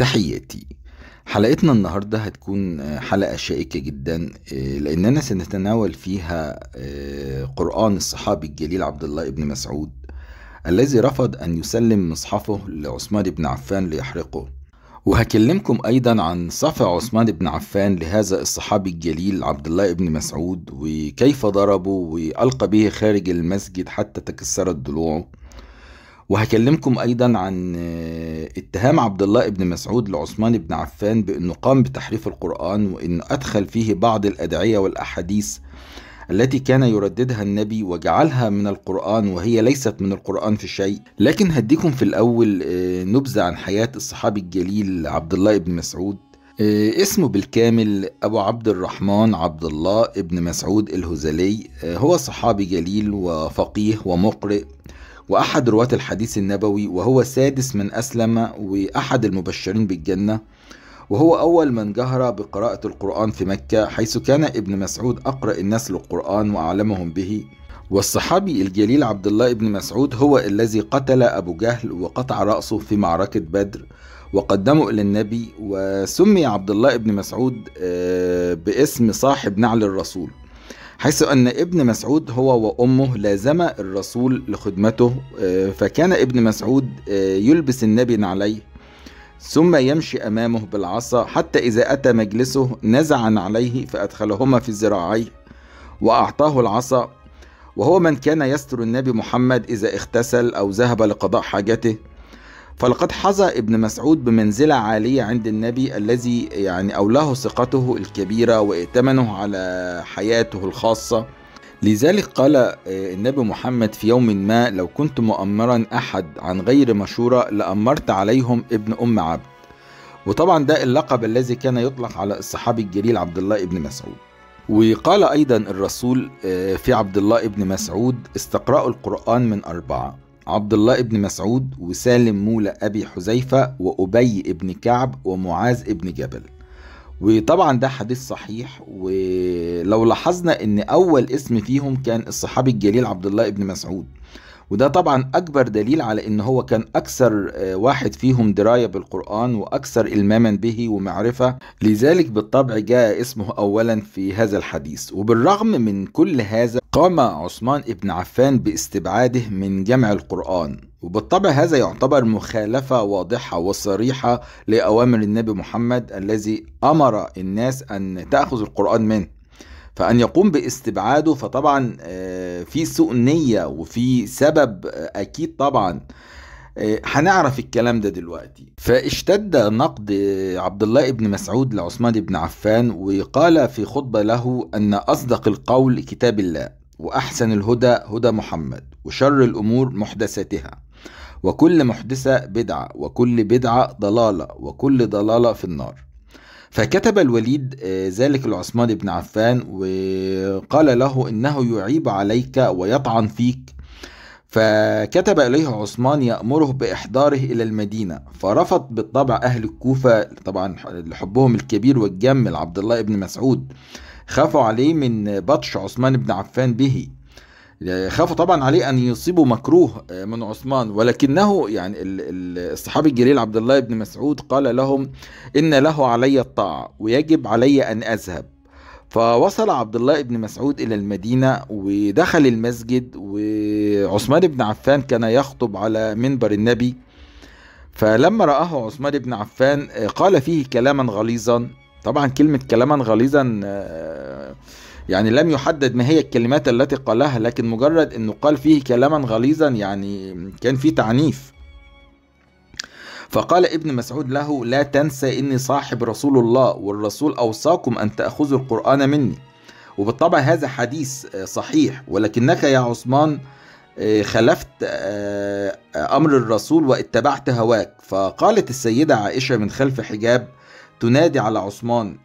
تحياتي حلقتنا النهاردة هتكون آه، حلقة شائكة جدا آه، لأننا سنتناول فيها آه، قرآن الصحابي الجليل عبد الله بن مسعود الذي رفض أن يسلم مصحفه لعثمان بن عفان ليحرقه وهكلمكم أيضا عن صفع عثمان بن عفان لهذا الصحابي الجليل عبد الله بن مسعود وكيف ضربه وألقى به خارج المسجد حتى تكسرت ضلوعه وهكلمكم ايضا عن آه، اتهام عبد الله ابن مسعود لعثمان بن عفان بانه قام بتحريف القران وانه ادخل فيه بعض الادعيه والاحاديث التي كان يرددها النبي وجعلها من القرآن وهي ليست من القرآن في شيء لكن هديكم في الأول آه، نبذة عن حياة الصحابي الجليل عبد الله ابن مسعود آه، اسمه بالكامل أبو عبد الرحمن عبد الله ابن مسعود الهزلي هو صحابي جليل وفقيه ومقرئ وأحد رواة الحديث النبوي وهو سادس من أسلم وأحد المبشرين بالجنة وهو أول من جهر بقراءة القرآن في مكة حيث كان ابن مسعود أقرأ الناس للقرآن وأعلمهم به والصحابي الجليل عبد الله بن مسعود هو الذي قتل أبو جهل وقطع رأسه في معركة بدر وقدمه إلى النبي وسمي عبد الله بن مسعود آه، باسم صاحب نعل الرسول حيث أن ابن مسعود هو وأمه لازم الرسول لخدمته آه، فكان ابن مسعود آه، يلبس النبي عليه ثم يمشي أمامه بالعصا حتى إذا أتى مجلسه نزعا عليه فأدخلهما في ذراعيه وأعطاه العصا وهو من كان يستر النبي محمد إذا اغتسل أو ذهب لقضاء حاجته فلقد حظى ابن مسعود بمنزلة عالية عند النبي الذي يعني أولاه ثقته الكبيرة وائتمنه على حياته الخاصة لذلك قال آه، النبي محمد في يوم ما لو كنت مؤمرا أحد عن غير مشورة لأمرت عليهم ابن أم عبد وطبعا ده اللقب الذي كان يطلق على الصحابي الجليل عبد الله ابن مسعود وقال أيضا الرسول آه، في عبد الله ابن مسعود استقرأوا القرآن من أربعة عبد الله بن مسعود وسالم مولى أبي حذيفة وأبي بن كعب ومعاذ بن جبل وطبعا ده حديث صحيح ولو لاحظنا ان اول اسم فيهم كان الصحابي الجليل عبد الله بن مسعود وده طبعا أكبر دليل على إن هو كان أكثر آه، واحد فيهم دراية بالقرآن وأكثر إلماما به ومعرفة لذلك بالطبع جاء اسمه أولا في هذا الحديث وبالرغم من كل هذا قام عثمان بن عفان باستبعاده من جمع القرآن وبالطبع هذا يعتبر مخالفة واضحة وصريحة لأوامر النبي محمد الذي أمر الناس أن تأخذ القرآن منه فان يقوم باستبعاده فطبعا آه، في سوء نيه وفي سبب آه، اكيد طبعا آه، هنعرف الكلام ده دلوقتي فاشتد نقد عبد الله ابن مسعود لعثمان بن عفان وقال في خطبة له أن أصدق القول كتاب الله وأحسن الهدى هدى محمد وشر الأمور محدثاتها وكل محدثة بدعة وكل بدعة ضلالة وكل ضلالة في النار فكتب الوليد آه، ذلك لعثمان بن عفان وقال له إنه يعيب عليك ويطعن فيك فكتب إليه عثمان يأمره بإحضاره إلى المدينة فرفض بالطبع أهل الكوفة طبعا لحبهم الكبير والجم لعبد الله بن مسعود خافوا عليه من بطش عثمان بن عفان به خافوا طبعا عليه ان يصيبوا مكروه آه، من عثمان ولكنه يعني الصحابي الجليل عبد الله بن مسعود قال لهم ان له علي الطاعه ويجب علي ان اذهب فوصل عبد الله بن مسعود الى المدينه ودخل المسجد وعثمان بن عفان كان يخطب على منبر النبي فلما رآه عثمان بن عفان آه، قال فيه كلاما غليظا طبعا كلمة كلاما غليظا آه، يعني لم يحدد ما هي الكلمات التي قالها لكن مجرد انه قال فيه كلاما غليظا يعني كان فيه تعنيف فقال ابن مسعود له لا تنسى اني صاحب رسول الله والرسول اوصاكم ان تاخذوا القران مني وبالطبع هذا حديث آه، صحيح ولكنك يا عثمان آه، خلفت آه، امر الرسول واتبعت هواك فقالت السيده عائشه من خلف حجاب تنادي على عثمان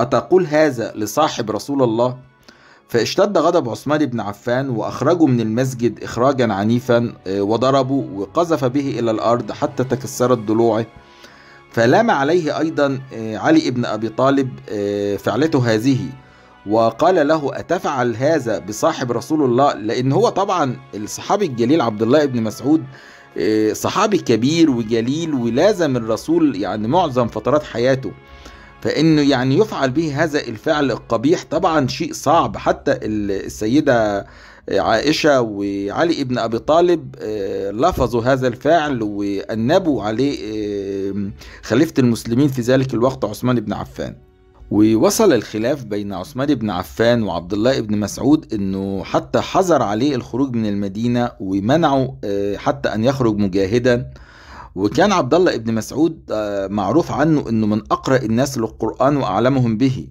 أتقول هذا لصاحب رسول الله؟ فاشتد غضب عثمان بن عفان وأخرجه من المسجد إخراجا عنيفا آه، وضربه وقذف به إلى الأرض حتى تكسرت ضلوعه فلام عليه أيضا آه، علي بن أبي طالب آه، فعلته هذه وقال له أتفعل هذا بصاحب رسول الله لأن هو طبعا الصحابي الجليل عبد الله بن مسعود صحابي كبير وجليل ولازم الرسول يعني معظم فترات حياته فانه يعني يفعل به هذا الفعل القبيح طبعا شيء صعب حتى السيده عائشة وعلي ابن أبي طالب آه، لفظوا هذا الفعل وأنبوا عليه آه، خليفة المسلمين في ذلك الوقت عثمان بن عفان ووصل الخلاف بين عثمان بن عفان وعبد الله بن مسعود انه حتى حظر عليه الخروج من المدينه ومنعه آه، حتى ان يخرج مجاهدا وكان عبد الله ابن مسعود آه، معروف عنه انه من اقرا الناس للقران واعلمهم به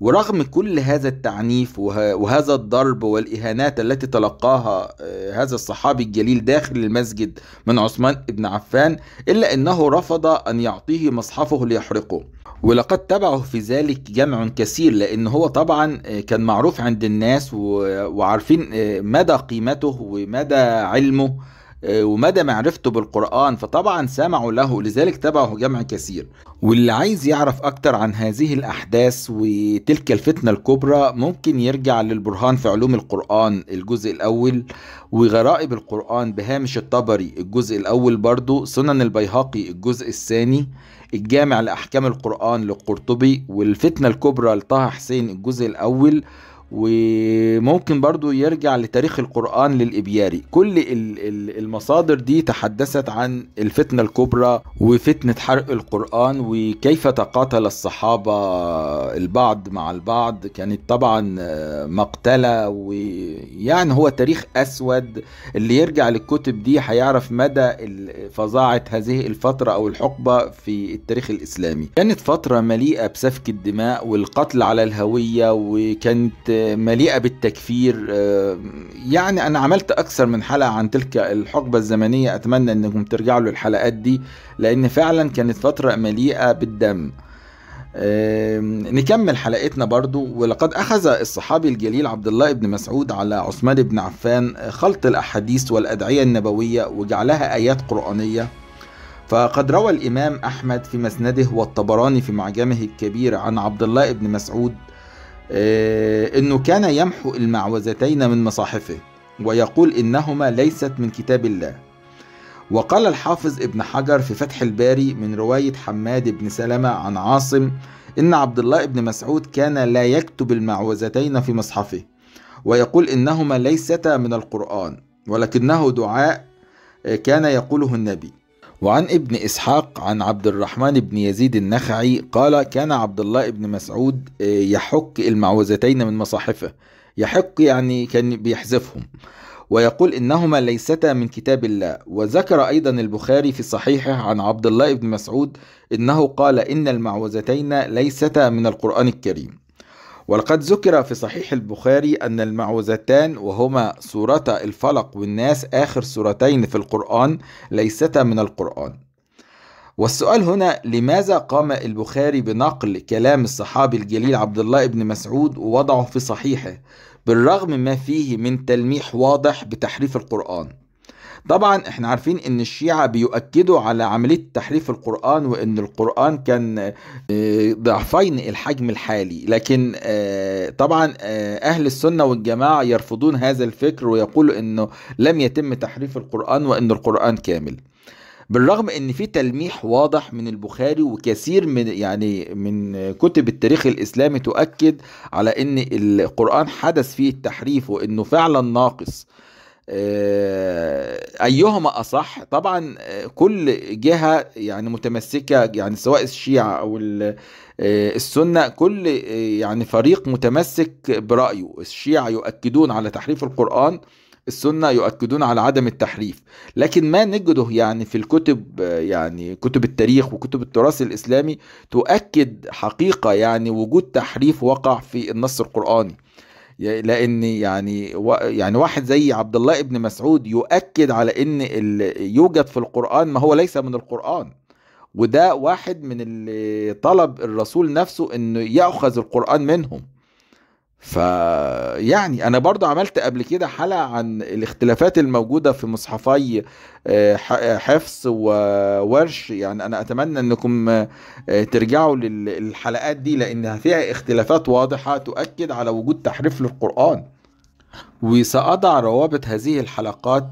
ورغم كل هذا التعنيف وهذا الضرب والإهانات التي تلقاها آه، هذا الصحابي الجليل داخل المسجد من عثمان بن عفان إلا أنه رفض أن يعطيه مصحفه ليحرقه ولقد تبعه في ذلك جمع كثير لأن هو طبعا آه، كان معروف عند الناس وعارفين مدى قيمته ومدى علمه آه، ومدى معرفته بالقرآن فطبعا سمعوا له لذلك تبعه جمع كثير واللي عايز يعرف أكتر عن هذه الأحداث وتلك الفتنة الكبرى ممكن يرجع للبرهان في علوم القرآن الجزء الأول وغرائب القرآن بهامش الطبري الجزء الأول برضو سنن البيهقي الجزء الثاني الجامع لأحكام القرآن للقرطبي والفتنة الكبرى لطه حسين الجزء الأول وممكن برضو يرجع لتاريخ القرآن للإبياري كل المصادر دي تحدثت عن الفتنة الكبرى وفتنة حرق القرآن وكيف تقاتل الصحابة البعض مع البعض كانت طبعا آه، مقتلة ويعني هو تاريخ أسود اللي يرجع للكتب دي هيعرف مدى فظاعة هذه الفترة أو الحقبة في التاريخ الإسلامي كانت فترة مليئة بسفك الدماء والقتل على الهوية وكانت آه، مليئه بالتكفير آه، يعني انا عملت اكثر من حلقه عن تلك الحقبه الزمنيه اتمنى انكم ترجعوا للحلقات دي لان فعلا كانت فتره مليئه بالدم آه، نكمل حلقتنا برضو ولقد أخذ الصحابي الجليل عبد الله بن مسعود على عثمان بن عفان خلط الأحاديث والأدعية النبوية وجعلها آيات قرآنية فقد روى الإمام أحمد في مسنده والطبراني في معجمه الكبير عن عبد الله بن مسعود آه، انه كان يمحو المعوذتين من مصاحفه ويقول انهما ليست من كتاب الله وقال الحافظ ابن حجر في فتح الباري من روايه حماد بن سلمه عن عاصم ان عبد الله بن مسعود كان لا يكتب المعوذتين في مصحفه ويقول انهما ليستا من القران ولكنه دعاء آه، كان يقوله النبي وعن ابن إسحاق عن عبد الرحمن بن يزيد النخعي قال كان عبد الله بن مسعود آه، يحك المعوذتين من مصاحفه يحك يعني كان بيحذفهم ويقول إنهما ليستا من كتاب الله وذكر أيضا البخاري في صحيحه عن عبد الله بن مسعود إنه قال إن المعوذتين ليستا من القرآن الكريم ولقد ذكر في صحيح البخاري أن المعوذتان وهما سورة الفلق والناس آخر سورتين في القرآن ليستا من القرآن والسؤال هنا لماذا قام البخاري بنقل كلام الصحابي الجليل عبد الله بن مسعود ووضعه في صحيحه بالرغم ما فيه من تلميح واضح بتحريف القرآن طبعا احنا عارفين ان الشيعة بيؤكدوا على عملية تحريف القرآن وان القرآن كان آه، ضعفين الحجم الحالي لكن آه، طبعا آه، اهل السنة والجماعة يرفضون هذا الفكر ويقولوا انه لم يتم تحريف القرآن وان القرآن كامل بالرغم ان في تلميح واضح من البخاري وكثير من يعني من كتب التاريخ الاسلامي تؤكد على ان القران حدث فيه التحريف وانه فعلا ناقص آه، ايهما اصح طبعا آه، كل جهه يعني متمسكه يعني سواء الشيعه او آه، السنه كل يعني فريق متمسك برايه الشيعه يؤكدون على تحريف القران السنة يؤكدون على عدم التحريف لكن ما نجده يعني في الكتب يعني كتب التاريخ وكتب التراث الإسلامي تؤكد حقيقة يعني وجود تحريف وقع في النص القرآني لان يعني و... يعني واحد زي عبد الله ابن مسعود يؤكد على ان ال... يوجد في القران ما هو ليس من القران وده واحد من اللي طلب الرسول نفسه انه ياخذ القران منهم فيعني انا برضو عملت قبل كده حلقه عن الاختلافات الموجوده في مصحفي آه، آه، حفص وورش يعني انا اتمنى انكم آه، ترجعوا للحلقات دي لانها فيها اختلافات واضحه تؤكد على وجود تحريف للقران وسأضع روابط هذه الحلقات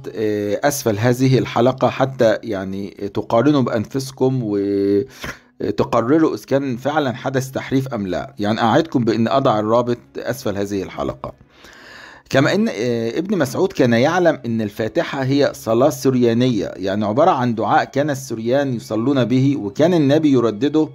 أسفل هذه الحلقة حتى يعني تقارنوا بأنفسكم و تقرروا إذا كان فعلا حدث تحريف أم لا يعني أعدكم بأن أضع الرابط أسفل هذه الحلقة كما أن آه، ابن مسعود كان يعلم أن الفاتحة هي صلاة سريانية يعني عبارة عن دعاء كان السريان يصلون به وكان النبي يردده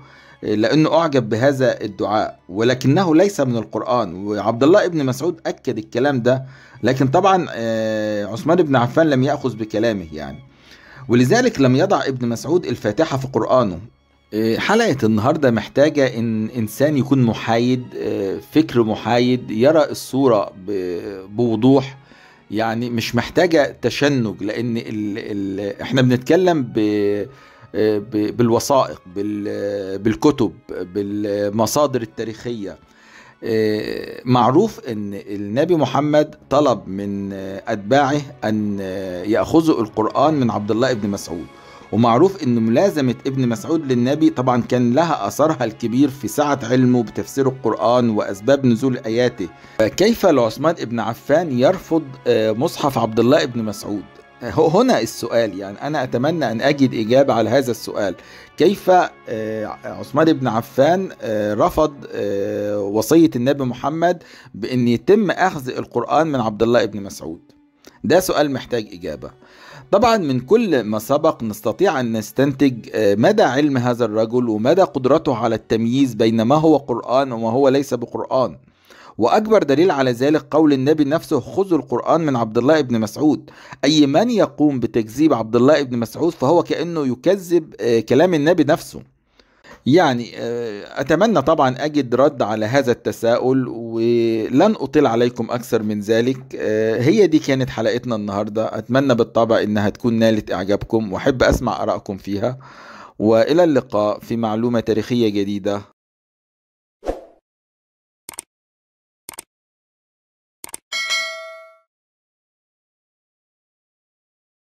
آه، لأنه أعجب بهذا الدعاء ولكنه ليس من القرآن وعبد الله ابن مسعود أكد الكلام ده لكن طبعا آه، عثمان بن عفان لم يأخذ بكلامه يعني ولذلك لم يضع ابن مسعود الفاتحة في قرآنه آه، حلقة النهاردة محتاجة إن إنسان يكون محايد آه، فكر محايد يرى الصورة بوضوح يعني مش محتاجة تشنج لأن الـ الـ إحنا بنتكلم بـ آه، بالوثائق بالكتب بالمصادر التاريخية معروف ان النبي محمد طلب من اتباعه ان ياخذوا القران من عبد الله بن مسعود ومعروف ان ملازمة ابن مسعود للنبي طبعا كان لها اثرها الكبير في سعة علمه بتفسير القرآن واسباب نزول اياته كيف لعثمان ابن عفان يرفض آه، مصحف عبد الله ابن مسعود هنا السؤال يعني أنا أتمنى أن أجد إجابة على هذا السؤال كيف آه، عثمان بن عفان آه، رفض وصية النبي محمد بأن يتم أخذ القرآن من عبد الله ابن مسعود ده سؤال محتاج إجابة طبعا من كل ما سبق نستطيع أن نستنتج آه، مدى علم هذا الرجل ومدى قدرته على التمييز بين ما هو قرآن وما هو ليس بقرآن وأكبر دليل على ذلك قول النبي نفسه خذوا القرآن من عبد الله بن مسعود أي من يقوم بتكذيب عبد الله بن مسعود فهو كأنه يكذب آه، كلام النبي نفسه يعني آه، أتمنى طبعا أجد رد على هذا التساؤل ولن أطيل عليكم أكثر من ذلك آه، هي دي كانت حلقتنا النهاردة أتمنى بالطبع إنها تكون نالت إعجابكم وأحب أسمع آرائكم فيها وإلى اللقاء في معلومة تاريخية جديدة